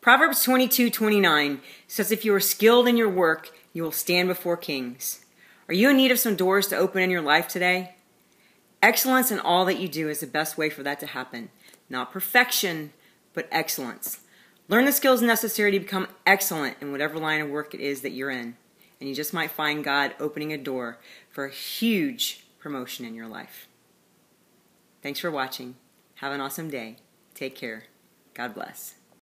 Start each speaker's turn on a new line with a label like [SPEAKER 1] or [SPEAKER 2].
[SPEAKER 1] Proverbs 22 29 says, If you are skilled in your work, you will stand before kings. Are you in need of some doors to open in your life today? Excellence in all that you do is the best way for that to happen. Not perfection, but excellence. Learn the skills necessary to become excellent in whatever line of work it is that you're in. And you just might find God opening a door for a huge promotion in your life. Thanks for watching. Have an awesome day. Take care. God bless.